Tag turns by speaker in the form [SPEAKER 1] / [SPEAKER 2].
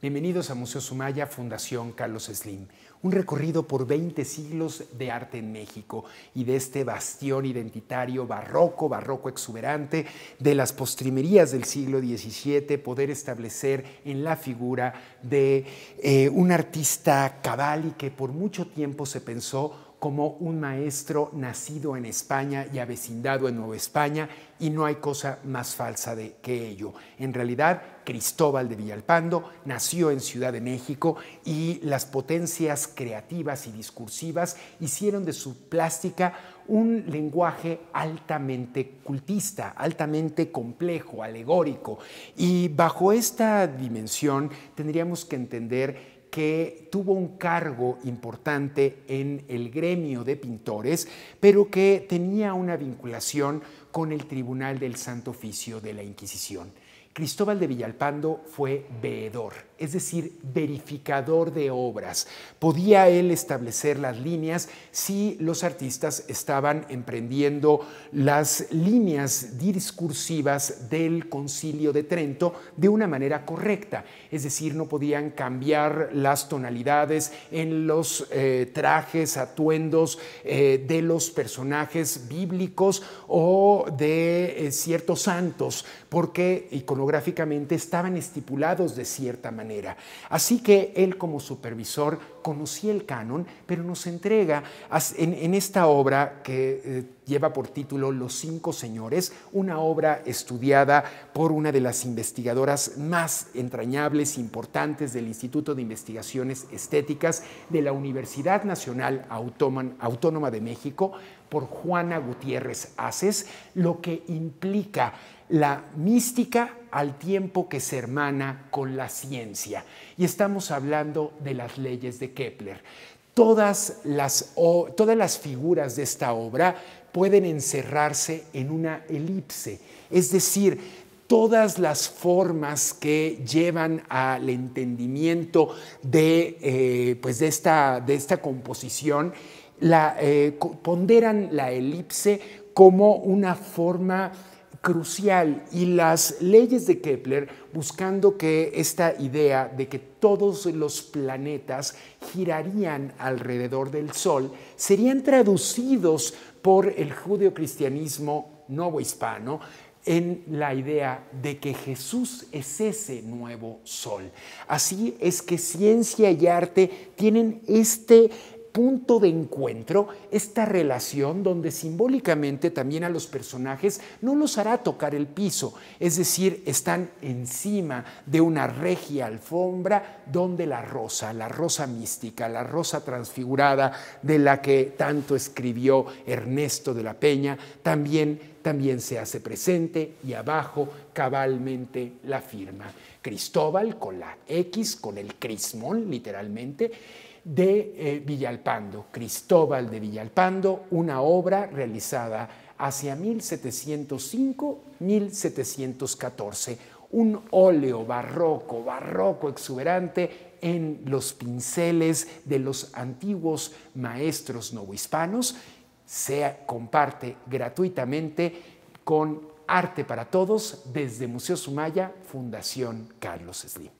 [SPEAKER 1] Bienvenidos a Museo Sumaya, Fundación Carlos Slim. Un recorrido por 20 siglos de arte en México y de este bastión identitario barroco, barroco exuberante, de las postrimerías del siglo XVII, poder establecer en la figura de eh, un artista cabal y que por mucho tiempo se pensó como un maestro nacido en España y avecindado en Nueva España, y no hay cosa más falsa que ello. En realidad, Cristóbal de Villalpando nació en Ciudad de México y las potencias creativas y discursivas hicieron de su plástica un lenguaje altamente cultista, altamente complejo, alegórico. Y bajo esta dimensión tendríamos que entender que tuvo un cargo importante en el gremio de pintores, pero que tenía una vinculación con el Tribunal del Santo Oficio de la Inquisición. Cristóbal de Villalpando fue veedor, es decir, verificador de obras. Podía él establecer las líneas si los artistas estaban emprendiendo las líneas discursivas del concilio de Trento de una manera correcta, es decir, no podían cambiar las tonalidades en los eh, trajes, atuendos eh, de los personajes bíblicos o de eh, ciertos santos, porque iconográficamente estaban estipulados de cierta manera. Así que él como supervisor conocía el canon, pero nos entrega en esta obra que eh, lleva por título Los cinco señores, una obra estudiada por una de las investigadoras más entrañables, e importantes del Instituto de Investigaciones Estéticas de la Universidad Nacional Autónoma de México, por Juana Gutiérrez Aces, lo que implica la mística al tiempo que se hermana con la ciencia. Y estamos hablando de las leyes de Kepler todas las, todas las figuras de esta obra pueden encerrarse en una elipse, es decir, todas las formas que llevan al entendimiento de, eh, pues de, esta, de esta, composición la, eh, ponderan la elipse como una forma crucial y las leyes de Kepler buscando que esta idea de que todos los planetas girarían alrededor del Sol serían traducidos por el judeocristianismo hispano en la idea de que Jesús es ese nuevo sol. Así es que ciencia y arte tienen este punto de encuentro, esta relación donde simbólicamente también a los personajes no los hará tocar el piso, es decir, están encima de una regia alfombra donde la rosa, la rosa mística, la rosa transfigurada de la que tanto escribió Ernesto de la Peña, también también se hace presente y abajo cabalmente la firma. Cristóbal con la X, con el crismón literalmente, de eh, Villalpando, Cristóbal de Villalpando, una obra realizada hacia 1705-1714, un óleo barroco, barroco exuberante en los pinceles de los antiguos maestros novohispanos, se comparte gratuitamente con Arte para Todos desde Museo Sumaya, Fundación Carlos Slim.